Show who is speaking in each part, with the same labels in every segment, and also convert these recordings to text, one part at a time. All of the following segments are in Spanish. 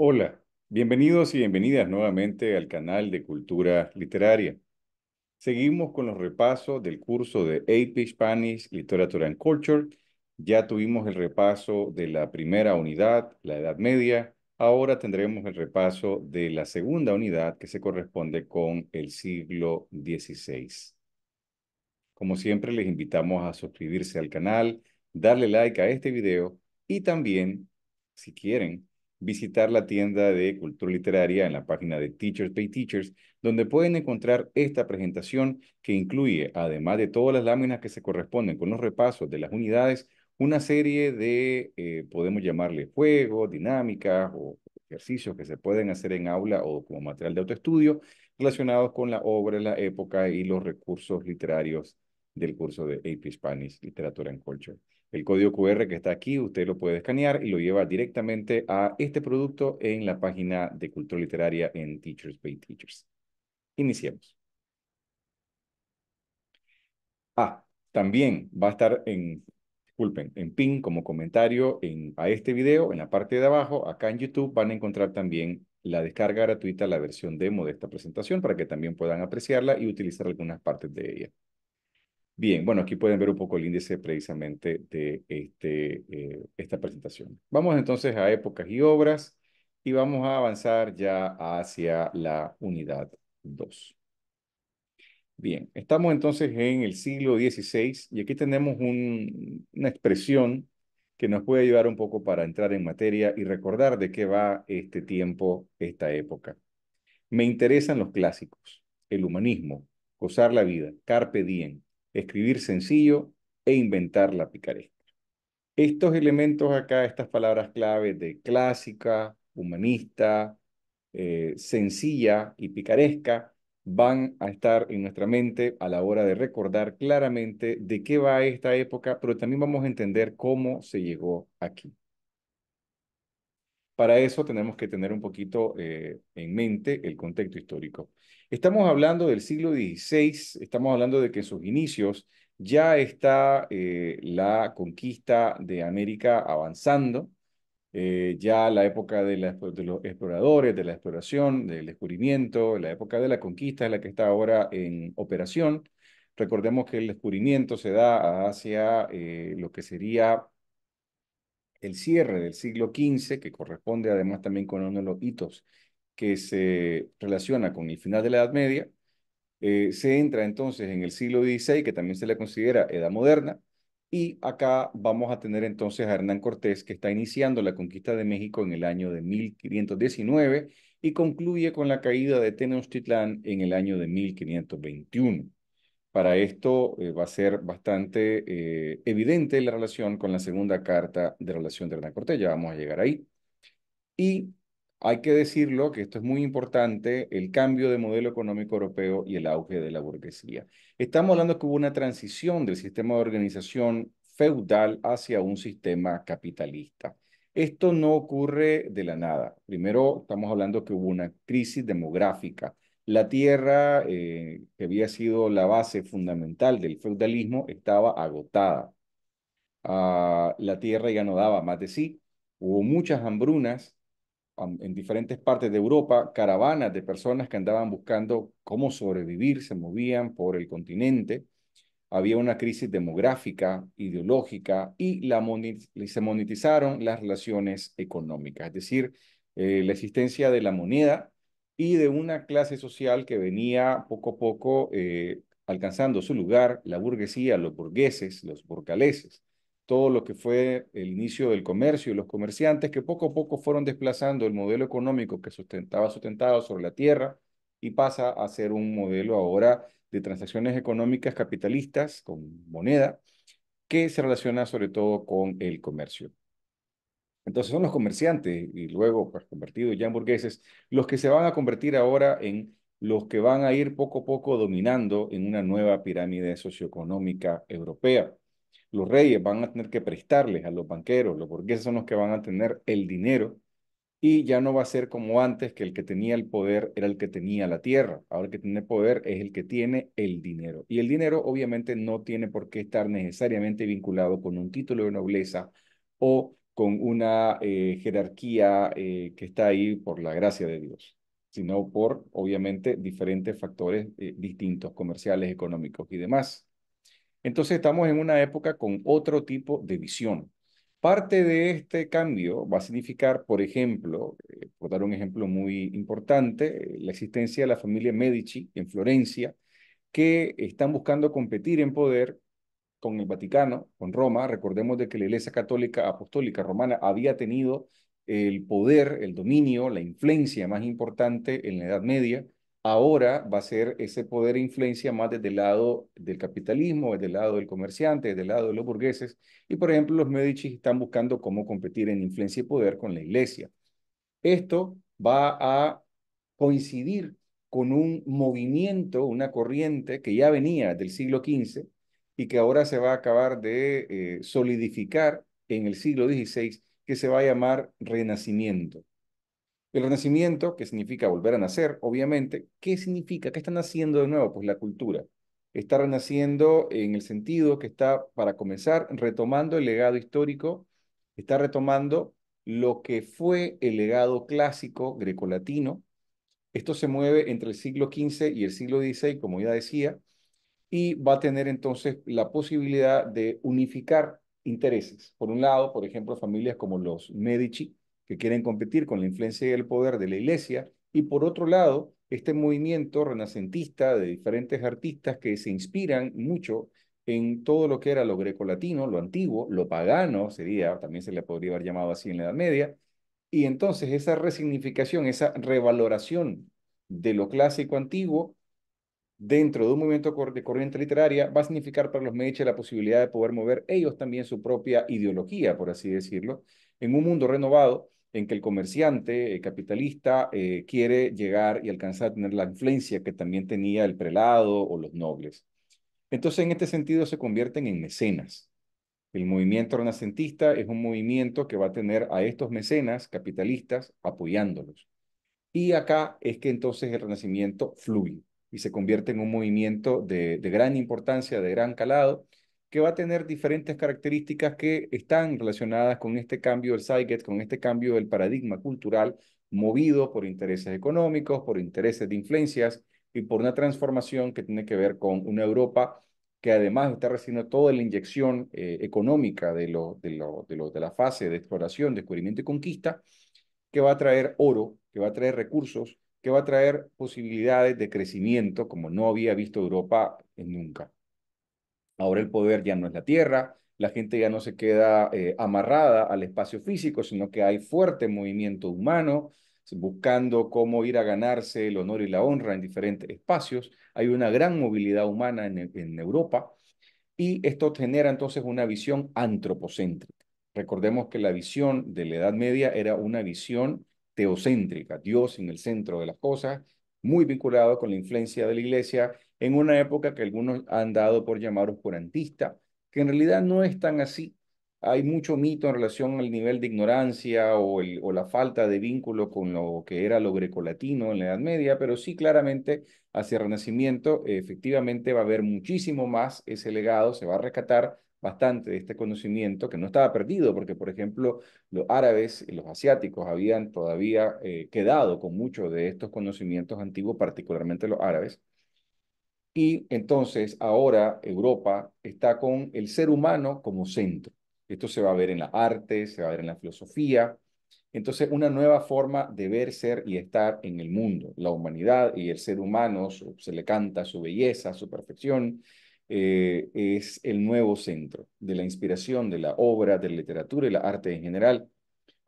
Speaker 1: Hola, bienvenidos y bienvenidas nuevamente al canal de Cultura Literaria. Seguimos con los repasos del curso de AP Spanish Literature and Culture. Ya tuvimos el repaso de la primera unidad, la Edad Media. Ahora tendremos el repaso de la segunda unidad que se corresponde con el siglo XVI. Como siempre, les invitamos a suscribirse al canal, darle like a este video y también, si quieren, visitar la tienda de cultura literaria en la página de Teachers Pay Teachers, donde pueden encontrar esta presentación que incluye, además de todas las láminas que se corresponden con los repasos de las unidades, una serie de, eh, podemos llamarle juegos, dinámicas o ejercicios que se pueden hacer en aula o como material de autoestudio relacionados con la obra, la época y los recursos literarios del curso de AP Spanish Literatura and Culture. El código QR que está aquí, usted lo puede escanear y lo lleva directamente a este producto en la página de Cultura Literaria en Teachers Pay Teachers. Iniciemos. Ah, también va a estar en, disculpen, en pin como comentario en, a este video, en la parte de abajo, acá en YouTube, van a encontrar también la descarga gratuita, la versión demo de esta presentación para que también puedan apreciarla y utilizar algunas partes de ella. Bien, bueno, aquí pueden ver un poco el índice precisamente de este, eh, esta presentación. Vamos entonces a épocas y obras y vamos a avanzar ya hacia la unidad 2. Bien, estamos entonces en el siglo XVI y aquí tenemos una expresión que nos puede ayudar un poco para entrar en materia y recordar de qué va este tiempo, esta época. Me interesan los clásicos, el humanismo, gozar la vida, carpe diem, escribir sencillo e inventar la picaresca. Estos elementos acá, estas palabras clave de clásica, humanista, eh, sencilla y picaresca, van a estar en nuestra mente a la hora de recordar claramente de qué va esta época, pero también vamos a entender cómo se llegó aquí. Para eso tenemos que tener un poquito eh, en mente el contexto histórico. Estamos hablando del siglo XVI, estamos hablando de que en sus inicios ya está eh, la conquista de América avanzando, eh, ya la época de, los exploradores, de la exploración, del descubrimiento, la época de la conquista es la que está ahora en operación. Recordemos que el descubrimiento se da hacia eh, lo que sería el cierre del siglo XV, que corresponde además también con uno de los hitos que se relaciona con el final de la Edad Media. Eh, se entra entonces en el siglo XVI, que también se le considera Edad Moderna, y acá vamos a tener entonces a Hernán Cortés, que está iniciando la conquista de México en el año de 1519 y concluye con la caída de Tenochtitlán en el año de 1521. Para esto eh, va a ser bastante eh, evidente la relación con la segunda carta de relación de Hernán Cortés, ya vamos a llegar ahí. Y hay que decirlo, que esto es muy importante, el cambio de modelo económico europeo y el auge de la burguesía. Estamos hablando que hubo una transición del sistema de organización feudal hacia un sistema capitalista. Esto no ocurre de la nada. Primero, estamos hablando que hubo una crisis demográfica. La tierra, eh, que había sido la base fundamental del feudalismo, estaba agotada. Ah, la tierra ya no daba más de sí. Hubo muchas hambrunas en diferentes partes de Europa caravanas de personas que andaban buscando cómo sobrevivir, se movían por el continente. Había una crisis demográfica, ideológica y se monetizaron las relaciones económicas, es decir, eh, la existencia de la moneda y de una clase social que venía poco a poco eh, alcanzando su lugar, la burguesía, los burgueses, los burcaleses todo lo que fue el inicio del comercio y los comerciantes que poco a poco fueron desplazando el modelo económico que sustentaba sustentado sobre la tierra y pasa a ser un modelo ahora de transacciones económicas capitalistas con moneda que se relaciona sobre todo con el comercio. Entonces son los comerciantes y luego pues, convertidos ya en burgueses los que se van a convertir ahora en los que van a ir poco a poco dominando en una nueva pirámide socioeconómica europea los reyes van a tener que prestarles a los banqueros, los burgueses son los que van a tener el dinero y ya no va a ser como antes que el que tenía el poder era el que tenía la tierra, ahora el que tiene poder es el que tiene el dinero. Y el dinero obviamente no tiene por qué estar necesariamente vinculado con un título de nobleza o con una eh, jerarquía eh, que está ahí por la gracia de Dios sino por, obviamente, diferentes factores eh, distintos, comerciales, económicos y demás. Entonces estamos en una época con otro tipo de visión. Parte de este cambio va a significar, por ejemplo, eh, por dar un ejemplo muy importante, eh, la existencia de la familia Medici en Florencia, que están buscando competir en poder con el Vaticano, con Roma. Recordemos de que la Iglesia Católica Apostólica Romana había tenido el poder, el dominio, la influencia más importante en la Edad Media ahora va a ser ese poder e influencia más desde el lado del capitalismo, desde el lado del comerciante, desde el lado de los burgueses. Y por ejemplo, los Medici están buscando cómo competir en influencia y poder con la iglesia. Esto va a coincidir con un movimiento, una corriente que ya venía del siglo XV y que ahora se va a acabar de eh, solidificar en el siglo XVI, que se va a llamar Renacimiento. El renacimiento, que significa volver a nacer, obviamente, ¿qué significa? ¿Qué están haciendo de nuevo? Pues la cultura. Está renaciendo en el sentido que está, para comenzar, retomando el legado histórico, está retomando lo que fue el legado clásico grecolatino. Esto se mueve entre el siglo XV y el siglo XVI, como ya decía, y va a tener entonces la posibilidad de unificar intereses. Por un lado, por ejemplo, familias como los Medici, que quieren competir con la influencia y el poder de la iglesia, y por otro lado, este movimiento renacentista de diferentes artistas que se inspiran mucho en todo lo que era lo grecolatino, lo antiguo, lo pagano, sería, también se le podría haber llamado así en la Edad Media, y entonces esa resignificación, esa revaloración de lo clásico antiguo dentro de un movimiento de corriente literaria va a significar para los Medici la posibilidad de poder mover ellos también su propia ideología, por así decirlo, en un mundo renovado en que el comerciante eh, capitalista eh, quiere llegar y alcanzar a tener la influencia que también tenía el prelado o los nobles. Entonces, en este sentido, se convierten en mecenas. El movimiento renacentista es un movimiento que va a tener a estos mecenas capitalistas apoyándolos. Y acá es que entonces el renacimiento fluye y se convierte en un movimiento de, de gran importancia, de gran calado, que va a tener diferentes características que están relacionadas con este cambio del Saiget, con este cambio del paradigma cultural movido por intereses económicos, por intereses de influencias y por una transformación que tiene que ver con una Europa que además está recibiendo toda la inyección eh, económica de, lo, de, lo, de, de la fase de exploración, descubrimiento y conquista, que va a traer oro, que va a traer recursos, que va a traer posibilidades de crecimiento como no había visto Europa nunca. Ahora el poder ya no es la tierra, la gente ya no se queda eh, amarrada al espacio físico, sino que hay fuerte movimiento humano buscando cómo ir a ganarse el honor y la honra en diferentes espacios. Hay una gran movilidad humana en Europa y esto genera entonces una visión antropocéntrica. Recordemos que la visión de la Edad Media era una visión teocéntrica, Dios en el centro de las cosas, muy vinculado con la influencia de la iglesia en una época que algunos han dado por llamar oscurantista, que en realidad no es tan así. Hay mucho mito en relación al nivel de ignorancia o, la falta de vínculo con lo que era lo grecolatino en la Edad Media, pero sí claramente hacia el Renacimiento efectivamente va a haber muchísimo más ese legado, se va a rescatar bastante de este conocimiento que no estaba perdido, porque por ejemplo los árabes y los asiáticos habían todavía eh, quedado con muchos de estos conocimientos antiguos, particularmente los árabes, y entonces ahora Europa está con el ser humano como centro. Esto se va a ver en la arte, se va a ver en la filosofía. Entonces, una nueva forma de ver, ser y estar en el mundo. La humanidad y el ser humano, se le canta su belleza, su perfección, eh, es el nuevo centro de la inspiración, de la obra, de la literatura y la arte en general.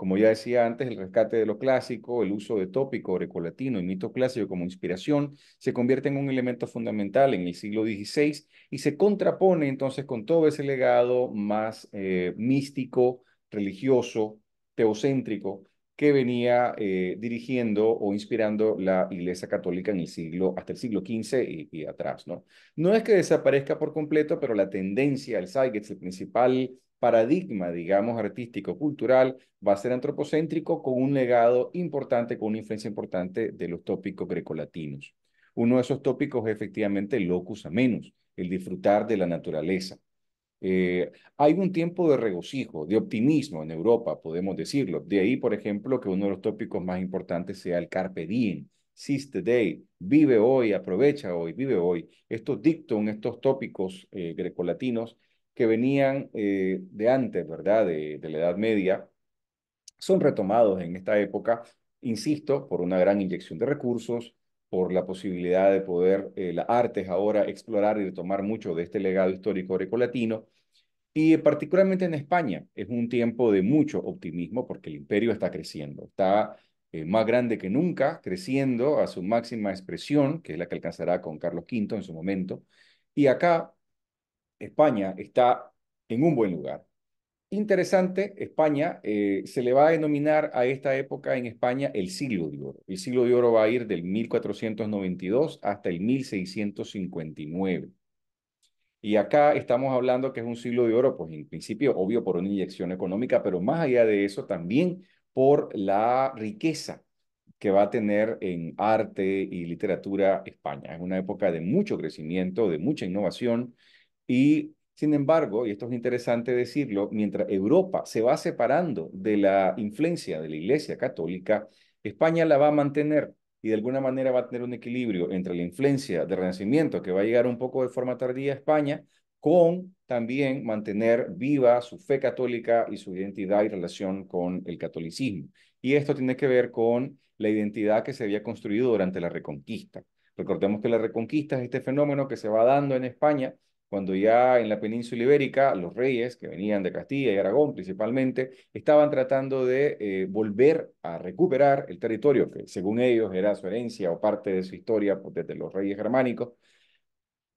Speaker 1: Como ya decía antes, el rescate de lo clásico, el uso de tópico grecolatino y mito clásico como inspiración se convierte en un elemento fundamental en el siglo XVI y se contrapone entonces con todo ese legado más eh, místico, religioso, teocéntrico que venía eh, dirigiendo o inspirando la Iglesia Católica en el siglo, hasta el siglo XV y, atrás. ¿no? no es que desaparezca por completo, pero la tendencia al es el principal paradigma, digamos, artístico, cultural, va a ser antropocéntrico con un legado importante, con una influencia importante de los tópicos grecolatinos. Uno de esos tópicos es efectivamente el locus amenus, el disfrutar de la naturaleza. Eh, hay un tiempo de regocijo, de optimismo en Europa, podemos decirlo. De ahí, por ejemplo, que uno de los tópicos más importantes sea el carpe diem, seize the day, vive hoy, aprovecha hoy, vive hoy. Estos dicton, estos tópicos eh, grecolatinos que venían eh, de antes, ¿verdad? De, la Edad Media, son retomados en esta época, insisto, por una gran inyección de recursos, por la posibilidad de poder, la eh, las artes ahora, explorar y retomar mucho de este legado histórico grecolatino. Y particularmente en España es un tiempo de mucho optimismo porque el imperio está creciendo, está eh, más grande que nunca, creciendo a su máxima expresión, que es la que alcanzará con Carlos V en su momento. Y acá España está en un buen lugar. Interesante, España, eh, se le va a denominar a esta época en España el siglo de oro. El siglo de oro va a ir del 1492 hasta el 1659. Y acá estamos hablando que es un siglo de oro, pues en principio, obvio, por una inyección económica, pero más allá de eso, también por la riqueza que va a tener en arte y literatura España. Es una época de mucho crecimiento, de mucha innovación y sin embargo, y esto es interesante decirlo, mientras Europa se va separando de la influencia de la Iglesia Católica, España la va a mantener y de alguna manera va a tener un equilibrio entre la influencia del Renacimiento, que va a llegar un poco de forma tardía a España, con también mantener viva su fe católica y su identidad y relación con el catolicismo. Y esto tiene que ver con la identidad que se había construido durante la Reconquista. Recordemos que la Reconquista es este fenómeno que se va dando en España cuando ya en la península ibérica los reyes, que venían de Castilla y Aragón principalmente, estaban tratando de eh, volver a recuperar el territorio que según ellos era su herencia o parte de su historia pues, desde los reyes germánicos,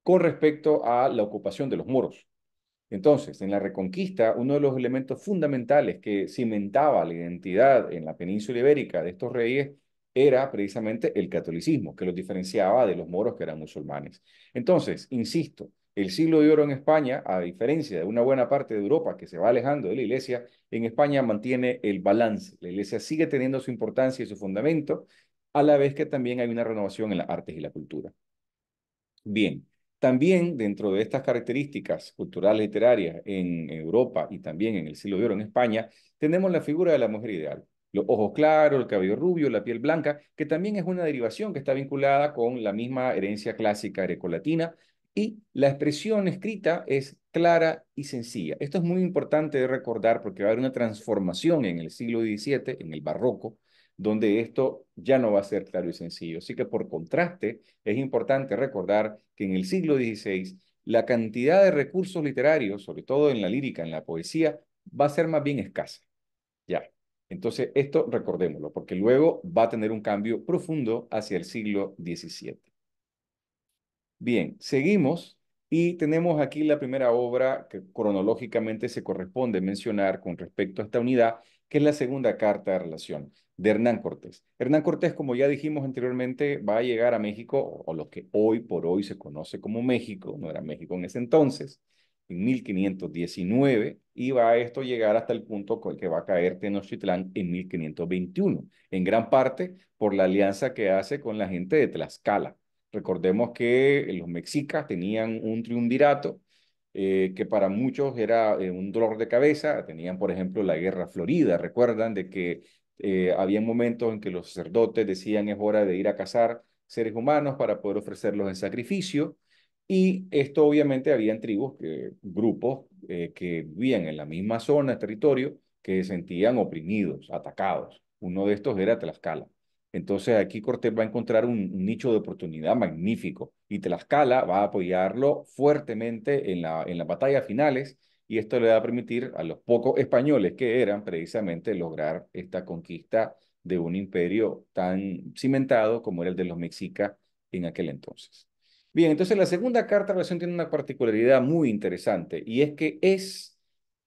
Speaker 1: con respecto a la ocupación de los moros. Entonces, en la reconquista, uno de los elementos fundamentales que cimentaba la identidad en la península ibérica de estos reyes era precisamente el catolicismo, que los diferenciaba de los moros que eran musulmanes. Entonces, insisto, el siglo de oro en España, a diferencia de una buena parte de Europa que se va alejando de la iglesia, en España mantiene el balance. La iglesia sigue teniendo su importancia y su fundamento, a la vez que también hay una renovación en las artes y la cultura. Bien, también dentro de estas características culturales literarias en Europa y también en el siglo de oro en España, tenemos la figura de la mujer ideal. Los ojos claros, el cabello rubio, la piel blanca, que también es una derivación que está vinculada con la misma herencia clásica grecolatina, y la expresión escrita es clara y sencilla. Esto es muy importante de recordar porque va a haber una transformación en el siglo XVII, en el barroco, donde esto ya no va a ser claro y sencillo. Así que por contraste, es importante recordar que en el siglo XVI la cantidad de recursos literarios, sobre todo en la lírica, en la poesía, va a ser más bien escasa. Ya. Entonces, esto recordémoslo, porque luego va a tener un cambio profundo hacia el siglo XVII. Bien, seguimos y tenemos aquí la primera obra que cronológicamente se corresponde mencionar con respecto a esta unidad, que es la segunda carta de relación de Hernán Cortés. Hernán Cortés, como ya dijimos anteriormente, va a llegar a México, o lo que hoy por hoy se conoce como México, no era México en ese entonces, en 1519, y va a esto llegar hasta el punto con el que va a caer Tenochtitlán en 1521, en gran parte por la alianza que hace con la gente de Tlaxcala. Recordemos que eh, los mexicas tenían un triunvirato eh, que para muchos era eh, un dolor de cabeza. Tenían, por ejemplo, la Guerra Florida. Recuerdan de que había momentos en que los sacerdotes decían es hora de ir a cazar seres humanos para poder ofrecerlos en sacrificio. Y esto obviamente habían tribus, que, grupos que vivían en la misma zona, territorio, que se sentían oprimidos, atacados. Uno de estos era Tlaxcala. Entonces aquí Cortés va a encontrar un, nicho de oportunidad magnífico y Tlaxcala va a apoyarlo fuertemente en, la, en las batallas finales y esto le va a permitir a los pocos españoles que eran precisamente lograr esta conquista de un imperio tan cimentado como era el de los mexicas en aquel entonces. Bien, entonces la segunda carta de relación tiene una particularidad muy interesante y es que es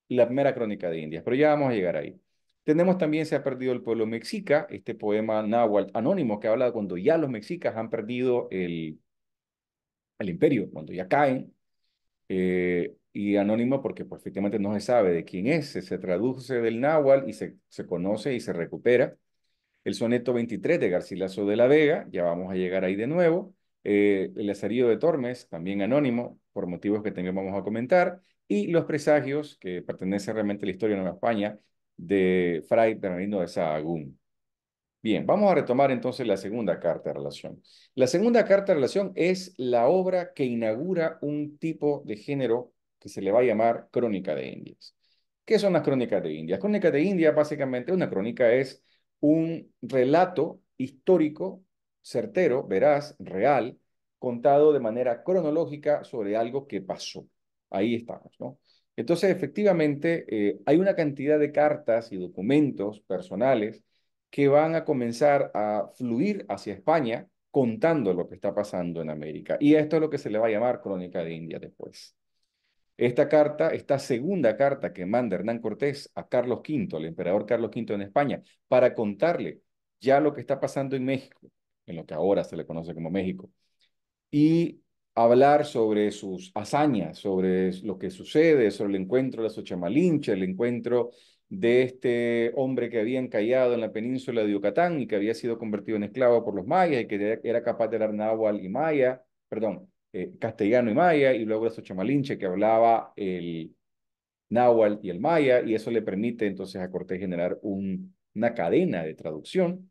Speaker 1: la primera crónica de Indias, pero ya vamos a llegar ahí. Tenemos también Se ha perdido el pueblo mexica, este poema náhuatl anónimo que habla cuando ya los mexicas han perdido el, imperio, cuando ya caen. Eh, y anónimo porque pues, efectivamente no se sabe de quién es, se, traduce del náhuatl y se, se, conoce y se recupera. El soneto 23 de Garcilaso de la Vega, ya vamos a llegar ahí de nuevo. Eh, el azarío de Tormes, también anónimo, por motivos que también vamos a comentar. Y los presagios, que pertenece realmente a la historia de Nueva España, de Fray Bernardino de Sahagún. Bien, vamos a retomar entonces la segunda carta de relación. La segunda carta de relación es la obra que inaugura un tipo de género que se le va a llamar crónica de Indias. ¿Qué son las crónicas de Indias? Crónica de India básicamente, una crónica es un relato histórico, certero, veraz, real, contado de manera cronológica sobre algo que pasó. Ahí estamos, ¿no? Entonces, efectivamente, eh, hay una cantidad de cartas y documentos personales que van a comenzar a fluir hacia España contando lo que está pasando en América. Y esto es lo que se le va a llamar Crónica de India después. Esta carta, esta segunda carta que manda Hernán Cortés a Carlos V, el emperador Carlos V en España, para contarle ya lo que está pasando en México, en lo que ahora se le conoce como México, y hablar sobre sus hazañas, sobre lo que sucede, sobre el encuentro de la Xochamalinche, el encuentro de este hombre que había encallado en la península de Yucatán y que había sido convertido en esclavo por los mayas y que era capaz de hablar náhuatl y maya, perdón, eh, castellano y maya, y luego la Xochamalinche que hablaba el náhuatl y el maya, y eso le permite entonces a Cortés generar una cadena de traducción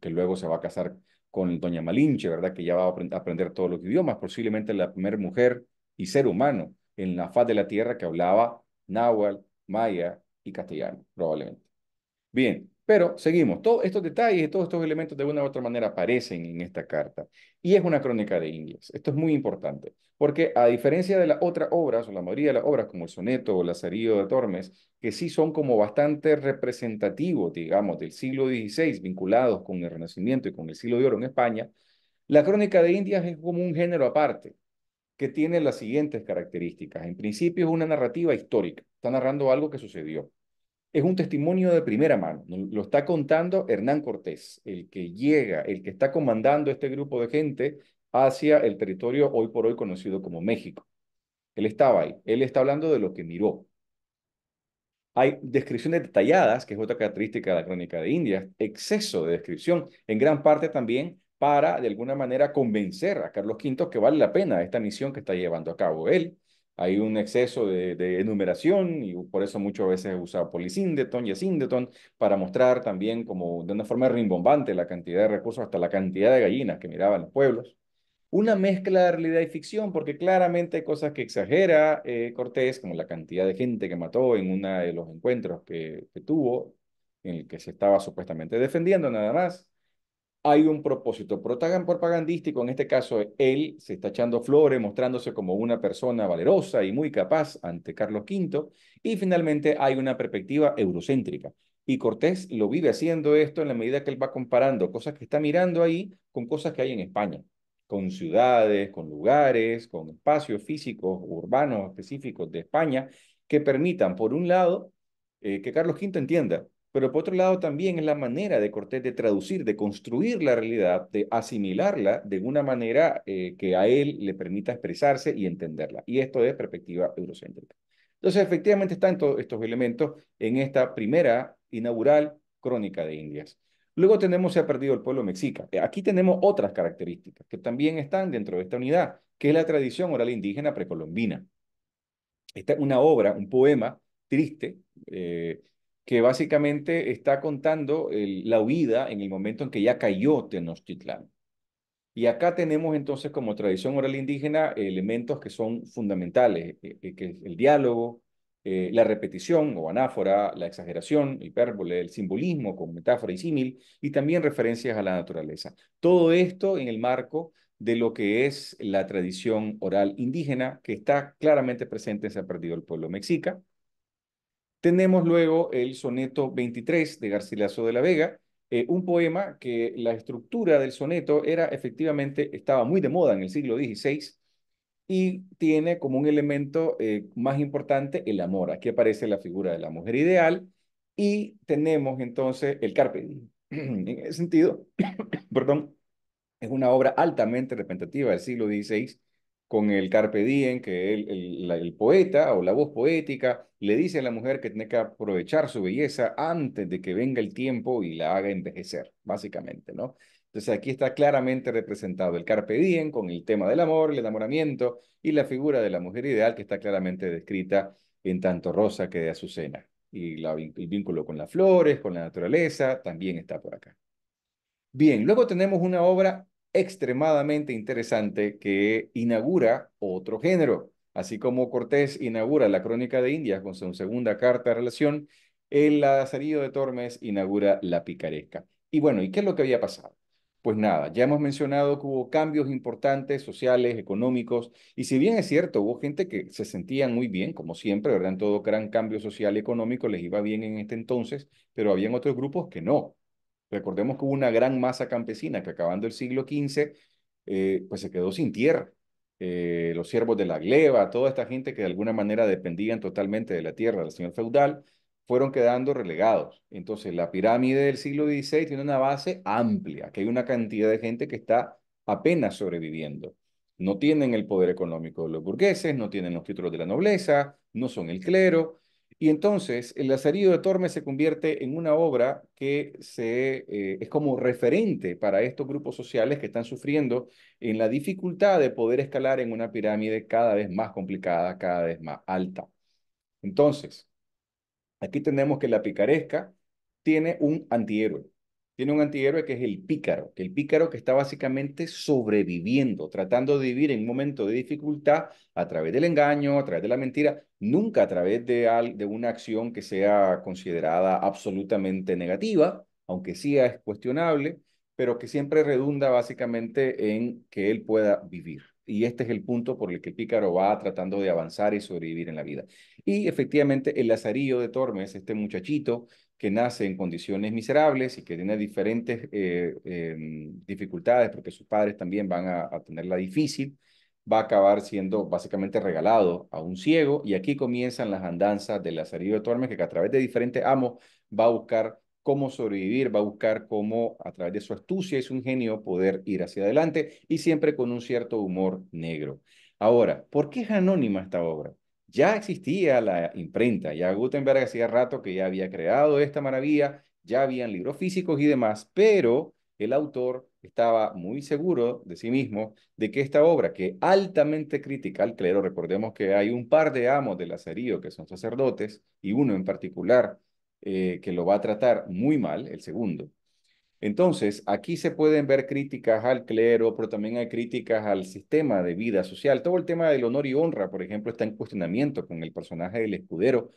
Speaker 1: que luego se va a casar con doña Malinche, ¿verdad? Que ya va a aprender todos los idiomas, posiblemente la primera mujer y ser humano en la faz de la tierra que hablaba náhuatl, maya y castellano, probablemente. Bien, pero seguimos, todos estos detalles y todos estos elementos de una u otra manera aparecen en esta carta. Y es una crónica de Indias. Esto es muy importante, porque a diferencia de las otras obras, o la mayoría de las obras, como el soneto o Lazarillo de Tormes, que sí son como bastante representativos, digamos, del siglo XVI, vinculados con el Renacimiento y con el siglo de oro en España, la crónica de Indias es como un género aparte, que tiene las siguientes características. En principio es una narrativa histórica, está narrando algo que sucedió es un testimonio de primera mano. Lo está contando Hernán Cortés, el que llega, el que está comandando este grupo de gente hacia el territorio hoy por hoy conocido como México. Él estaba ahí, él está hablando de lo que miró. Hay descripciones detalladas, que es otra característica de la crónica de Indias, exceso de descripción, en gran parte también para, de alguna manera, convencer a Carlos V que vale la pena esta misión que está llevando a cabo él hay un exceso de, enumeración y por eso muchas veces he usado y Asíndeton para mostrar también como de una forma rimbombante la cantidad de recursos hasta la cantidad de gallinas que miraban los pueblos. Una mezcla de realidad y ficción, porque claramente hay cosas que exagera eh, Cortés, como la cantidad de gente que mató en uno de los encuentros que tuvo, en el que se estaba supuestamente defendiendo nada más, hay un propósito propagandístico, en este caso él se está echando flores, mostrándose como una persona valerosa y muy capaz ante Carlos V, y finalmente hay una perspectiva eurocéntrica. Y Cortés lo vive haciendo esto en la medida que él va comparando cosas que está mirando ahí con cosas que hay en España, con ciudades, con lugares, con espacios físicos, urbanos específicos de España, que permitan, por un lado, eh, que Carlos V entienda pero por otro lado también es la manera de Cortés de traducir, de construir la realidad, de asimilarla de una manera eh, que a él le permita expresarse y entenderla. Y esto es perspectiva eurocéntrica. Entonces, efectivamente están todos estos elementos en esta primera inaugural crónica de Indias. Luego tenemos Se ha perdido el pueblo mexica. Eh, aquí tenemos otras características que también están dentro de esta unidad, que es la tradición oral indígena precolombina. Esta es una obra, un poema triste, eh, que básicamente está contando la huida en el momento en que ya cayó Tenochtitlán. Y acá tenemos entonces como tradición oral indígena elementos que son fundamentales, eh, eh, que es el diálogo, eh, la repetición o anáfora, la exageración, hipérbole, el simbolismo con metáfora y símil, y también referencias a la naturaleza. Todo esto en el marco de lo que es la tradición oral indígena que está claramente presente, se ha perdido el pueblo mexica, tenemos luego el soneto 23 de Garcilaso de la Vega, eh, un poema que la estructura del soneto era efectivamente, estaba muy de moda en el siglo XVI y tiene como un elemento eh, más importante el amor. Aquí aparece la figura de la mujer ideal y tenemos entonces el Carpe en ese sentido, perdón, es una obra altamente representativa del siglo XVI con el carpe diem, que el, el, poeta o la voz poética le dice a la mujer que tiene que aprovechar su belleza antes de que venga el tiempo y la haga envejecer, básicamente, ¿no? Entonces aquí está claramente representado el carpe diem con el tema del amor, el enamoramiento y la figura de la mujer ideal que está claramente descrita en tanto Rosa que de Azucena. Y la, el vínculo con las flores, con la naturaleza, también está por acá. Bien, luego tenemos una obra extremadamente interesante que inaugura otro género. Así como Cortés inaugura la Crónica de Indias con su segunda carta de relación, el Lazarillo de Tormes inaugura la picaresca. Y bueno, ¿y qué es lo que había pasado? Pues nada, ya hemos mencionado que hubo cambios importantes sociales, económicos, y si bien es cierto, hubo gente que se sentían muy bien, como siempre, ¿verdad? En todo gran cambio social y económico les iba bien en este entonces, pero había otros grupos que no. Recordemos que hubo una gran masa campesina que acabando el siglo XV, eh, pues se quedó sin tierra. Eh, los siervos de la gleba, toda esta gente que de alguna manera dependían totalmente de la tierra del señor feudal, fueron quedando relegados. Entonces, la pirámide del siglo XVI tiene una base amplia, que hay una cantidad de gente que está apenas sobreviviendo. No tienen el poder económico de los burgueses, no tienen los títulos de la nobleza, no son el clero, y entonces el Lazarillo de Tormes se convierte en una obra que se, eh, es como referente para estos grupos sociales que están sufriendo en la dificultad de poder escalar en una pirámide cada vez más complicada, cada vez más alta. Entonces, aquí tenemos que la picaresca tiene un antihéroe tiene un antihéroe que es el pícaro, que el pícaro que está básicamente sobreviviendo, tratando de vivir en un momento de dificultad a través del engaño, a través de la mentira, nunca a través de, de una acción que sea considerada absolutamente negativa, aunque sí es cuestionable, pero que siempre redunda básicamente en que él pueda vivir. Y este es el punto por el que el pícaro va tratando de avanzar y sobrevivir en la vida. Y efectivamente el Lazarillo de Tormes, este muchachito que nace en condiciones miserables y que tiene diferentes eh, em, dificultades, porque sus padres también van a, tenerla difícil, va a acabar siendo básicamente regalado a un ciego y aquí comienzan las andanzas del Lazarillo de Tormes, que a través de diferentes amos va a buscar cómo sobrevivir, va a buscar cómo a través de su astucia y su ingenio poder ir hacia adelante y siempre con un cierto humor negro. Ahora, ¿por qué es anónima esta obra? Ya existía la imprenta, ya Gutenberg hacía rato que ya había creado esta maravilla, ya habían libros físicos y demás, pero el autor estaba muy seguro de sí mismo de que esta obra, que altamente crítica al clero, recordemos que hay un par de amos del aserío que son sacerdotes, y uno en particular eh, que lo va a tratar muy mal, el segundo, entonces, aquí se pueden ver críticas al clero, pero también hay críticas al sistema de vida social. Todo el tema del honor y honra, por ejemplo, está en cuestionamiento con el personaje del escudero,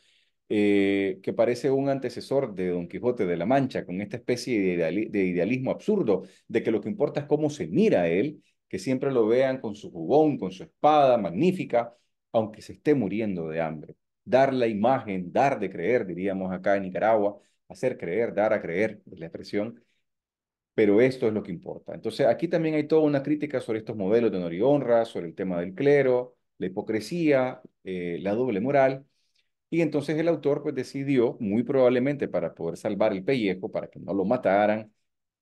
Speaker 1: eh, que parece un antecesor de Don Quijote de la Mancha, con esta especie de, idealismo absurdo, de que lo que importa es cómo se mira a él, que siempre lo vean con su jugón, con su espada magnífica, aunque se esté muriendo de hambre. Dar la imagen, dar de creer, diríamos acá en Nicaragua, hacer creer, dar a creer, es la expresión pero esto es lo que importa. Entonces, aquí también hay toda una crítica sobre estos modelos de honor y honra, sobre el tema del clero, la hipocresía, eh, la doble moral. Y entonces el autor pues, decidió, muy probablemente para poder salvar el pellejo, para que no lo mataran,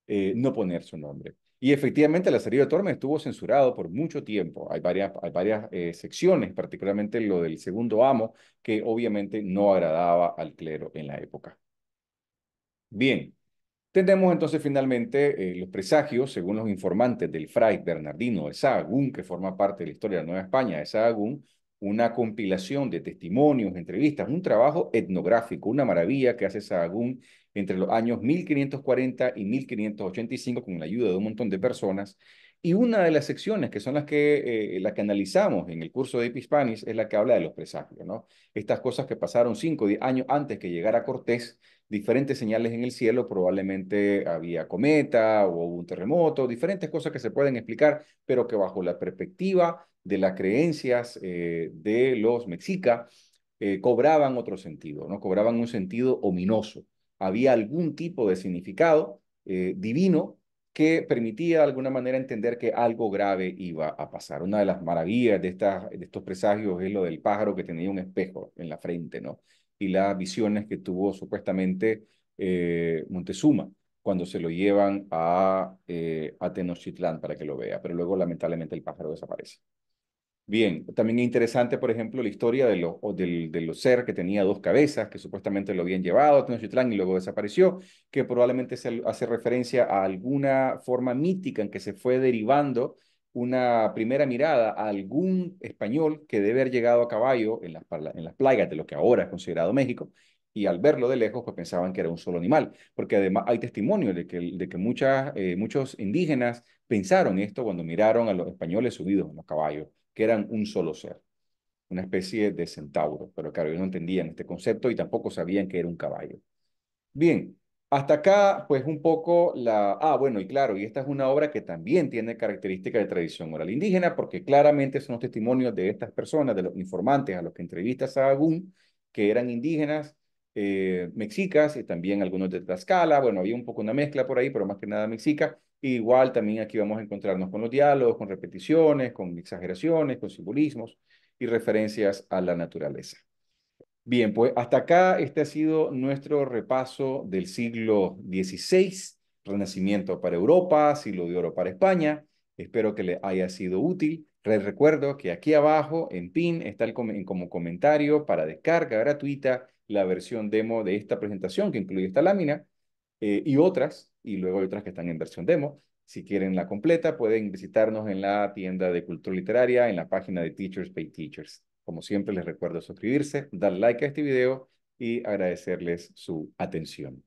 Speaker 1: eh, no poner su nombre. Y efectivamente, la serie de Tormes estuvo censurado por mucho tiempo. Hay varias, hay varias eh, secciones, particularmente lo del segundo amo, que obviamente no agradaba al clero en la época. Bien, tenemos entonces finalmente eh, los presagios, según los informantes del fray Bernardino de Sahagún, que forma parte de la historia de la Nueva España de Sahagún, una compilación de testimonios, entrevistas, un trabajo etnográfico, una maravilla que hace Sahagún entre los años 1540 y 1585 con la ayuda de un montón de personas y una de las secciones que son las que, eh, que analizamos en el curso de Epispanis es la que habla de los presagios, ¿no? Estas cosas que pasaron cinco diez años antes que llegara Cortés, diferentes señales en el cielo, probablemente había cometa o hubo un terremoto, diferentes cosas que se pueden explicar, pero que bajo la perspectiva de las creencias eh, de los mexica eh, cobraban otro sentido, ¿no? Cobraban un sentido ominoso. Había algún tipo de significado divino que permitía de alguna manera entender que algo grave iba a pasar. Una de las maravillas de, estas, de estos presagios es lo del pájaro que tenía un espejo en la frente, ¿no? Y las visiones que tuvo supuestamente eh, Montezuma cuando se lo llevan a, eh, a Tenochtitlán para que lo vea, pero luego lamentablemente el pájaro desaparece. Bien, también es interesante, por ejemplo, la historia de, de los ser que tenía dos cabezas, que supuestamente lo habían llevado a Tenochtitlán y luego desapareció, que probablemente se hace referencia a alguna forma mítica en que se fue derivando una primera mirada a algún español que debe haber llegado a caballo en las, en las playas de lo que ahora es considerado México, y al verlo de lejos, pues pensaban que era un solo animal, porque además hay testimonio de que, muchas, eh, muchos indígenas pensaron esto cuando miraron a los españoles subidos en los caballos que eran un solo ser, una especie de centauro, pero claro, ellos no entendían este concepto y tampoco sabían que era un caballo. Bien, hasta acá, pues un poco la... Ah, bueno, y claro, y esta es una obra que también tiene características de tradición oral indígena, porque claramente son los testimonios de estas personas, de los informantes a los que entrevistas a Agún, que eran indígenas, eh, mexicas y también algunos de Tlaxcala. Bueno, había un poco una mezcla por ahí, pero más que nada mexica. igual también aquí vamos a encontrarnos con los diálogos, con repeticiones, con exageraciones, con simbolismos y referencias a la naturaleza. Bien, pues hasta acá este ha sido nuestro repaso del siglo XVI, Renacimiento para Europa, siglo de oro para España. Espero que le haya sido útil. Les recuerdo que aquí abajo en PIN está el como comentario para descarga gratuita la versión demo de esta presentación que incluye esta lámina eh, y otras, y luego hay otras que están en versión demo. Si quieren la completa, pueden visitarnos en la tienda de Cultura Literaria, en la página de Teachers Pay Teachers. Como siempre, les recuerdo suscribirse, dar like a este video y agradecerles su atención.